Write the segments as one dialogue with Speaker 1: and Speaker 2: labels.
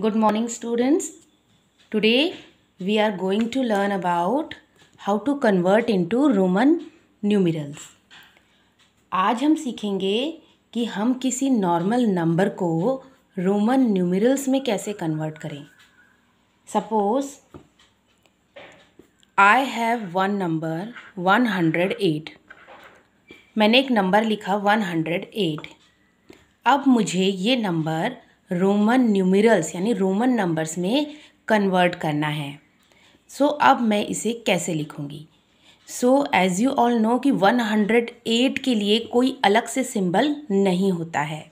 Speaker 1: Good morning students students. We are going to learn about how to convert into Roman numerals आज हम सीखेंगे कि हम किसी नॉर्मल नंबर को रोमन न्यूमिरल्स में कैसे कन्वर्ट करें suppose I have one number one hundred eight मैंने एक नंबर लिखा वन हंड्रेड एट अब मुझे ये नंबर रोमन न्यूमिरल्स यानी रोमन नंबर्स में कन्वर्ट करना है सो so, अब मैं इसे कैसे लिखूँगी so as you all know कि 108 के लिए कोई अलग से सिंबल नहीं होता है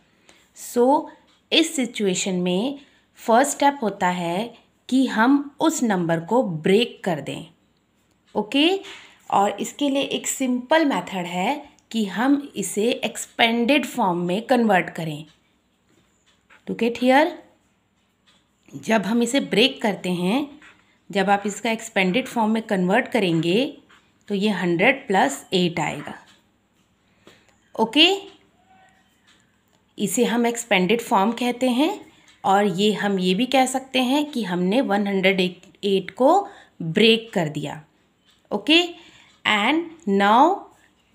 Speaker 1: सो so, इस सिचुएशन में फर्स्ट स्टेप होता है कि हम उस नंबर को ब्रेक कर दें ओके okay? और इसके लिए एक सिंपल मेथड है कि हम इसे एक्सपेंडेड फॉर्म में कन्वर्ट करें टू गेट हियर जब हम इसे ब्रेक करते हैं जब आप इसका एक्सपेंडेड फॉर्म में कन्वर्ट करेंगे तो ये हंड्रेड प्लस एट आएगा ओके इसे हम एक्सपेंडेड फॉर्म कहते हैं और ये हम ये भी कह सकते हैं कि हमने वन हंड्रेड एट को ब्रेक कर दिया okay and now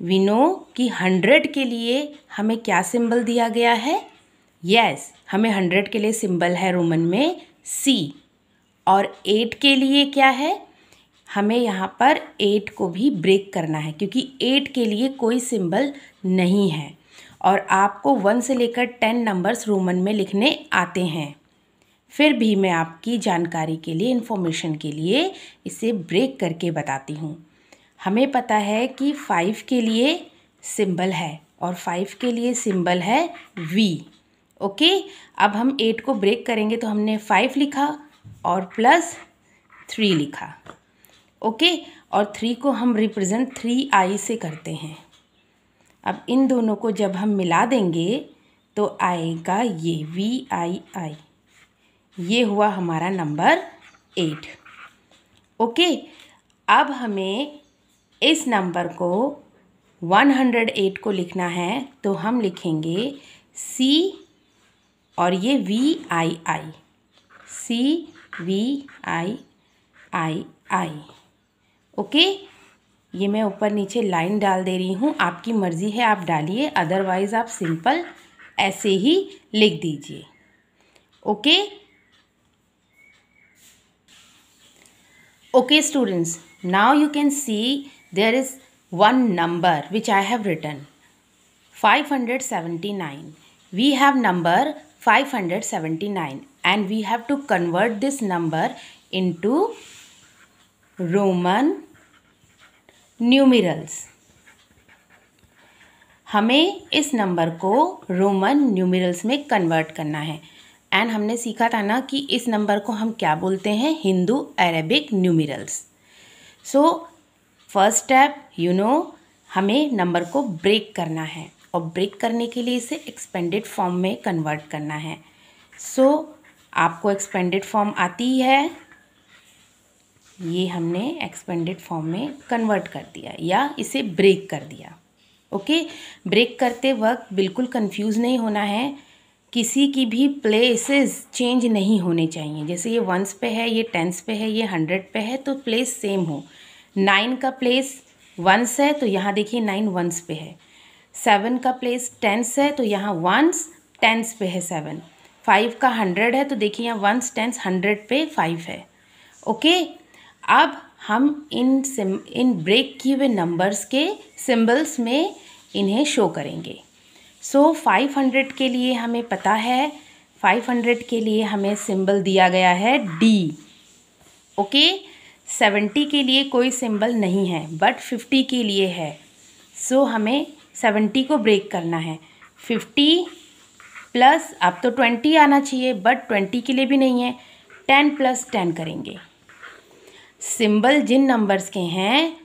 Speaker 1: we know कि हंड्रेड के लिए हमें क्या सिंबल दिया गया है यस yes, हमें हंड्रेड के लिए सिंबल है रोमन में सी और एट के लिए क्या है हमें यहाँ पर एट को भी ब्रेक करना है क्योंकि एट के लिए कोई सिंबल नहीं है और आपको वन से लेकर टेन नंबर्स रोमन में लिखने आते हैं फिर भी मैं आपकी जानकारी के लिए इन्फॉर्मेशन के लिए इसे ब्रेक करके बताती हूँ हमें पता है कि फाइव के लिए सिंबल है और फाइव के लिए सिंबल है वी ओके अब हम एट को ब्रेक करेंगे तो हमने फाइव लिखा और प्लस थ्री लिखा ओके और थ्री को हम रिप्रेजेंट थ्री आई से करते हैं अब इन दोनों को जब हम मिला देंगे तो आएगा ये वी आई आई ये हुआ हमारा नंबर एट ओके अब हमें इस नंबर को वन हंड्रेड एट को लिखना है तो हम लिखेंगे सी और ये V I I C V I I I okay ये मैं ऊपर नीचे लाइन डाल दे रही हूँ आपकी मर्ज़ी है आप डालिए अदरवाइज़ आप सिंपल ऐसे ही लिख दीजिए okay okay students you can see there is one number which I have written five hundred seventy nine we have number 579 and we have to convert this number into Roman numerals हमें इस number को Roman numerals में convert करना है and हमने सीखा था ना कि इस नंबर को हम क्या बोलते हैं Hindu Arabic numerals so first step you know हमें नंबर को ब्रेक करना है और ब्रेक करने के लिए इसे एक्सपेंडेड फॉर्म में कन्वर्ट करना है सो so, आपको एक्सपेंडेड फॉर्म आती ही है ये हमने एक्सपेंडेड फॉर्म में कन्वर्ट कर दिया या इसे ब्रेक कर दिया ओके ब्रेक करते वक्त बिल्कुल कंफ्यूज नहीं होना है किसी की भी प्लेसेस चेंज नहीं होने चाहिए जैसे ये वंस पे है ये टेंस पे है ये हंड्रेड पे है तो प्लेस सेम हो नाइन का प्लेस वंस है तो यहाँ देखिए नाइन वंस पे है सेवन का प्लेस टेंस है तो यहाँ वंस टेंस पे है सेवन फाइव का हंड्रेड है तो देखिए यहाँ वंस टेंस हंड्रेड पे फाइव है ओके अब हम इन सिम इन ब्रेक किए हुए नंबर्स के सिंबल्स में इन्हें शो करेंगे सो फाइव हंड्रेड के लिए हमें पता है फाइव हंड्रेड के लिए हमें सिंबल दिया गया है डी ओके सेवेंटी के लिए कोई सिंबल नहीं है बट फिफ्टी के लिए है सो so, हमें सेवेंटी को ब्रेक करना है फिफ्टी प्लस अब तो ट्वेंटी आना चाहिए बट ट्वेंटी के लिए भी नहीं है टेन प्लस टेन करेंगे सिंबल जिन नंबर्स के हैं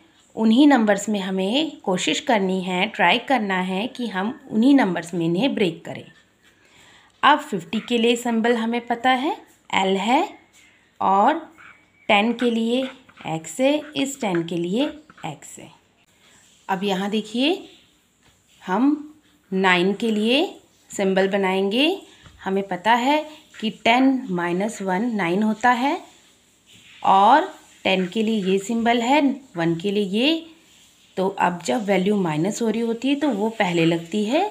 Speaker 1: उन्हीं नंबर्स में हमें कोशिश करनी है ट्राई करना है कि हम उन्हीं नंबर्स में इन्हें ब्रेक करें अब फिफ्टी के लिए सिंबल हमें पता है एल है और टेन के लिए एक्स है इस टेन के लिए एक्स है अब यहाँ देखिए हम नाइन के लिए सिंबल बनाएंगे हमें पता है कि टेन माइनस वन नाइन होता है और टेन के लिए ये सिंबल है वन के लिए ये तो अब जब वैल्यू माइनस हो रही होती है तो वो पहले लगती है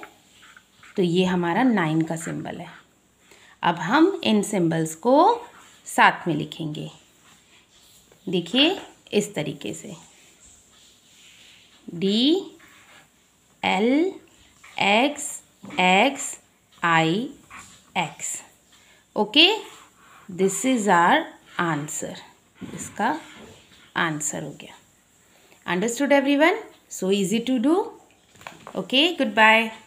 Speaker 1: तो ये हमारा नाइन का सिंबल है अब हम इन सिंबल्स को साथ में लिखेंगे देखिए इस तरीके से D L X X I X okay this is our answer इसका आंसर हो गया understood every one so easy to do okay good bye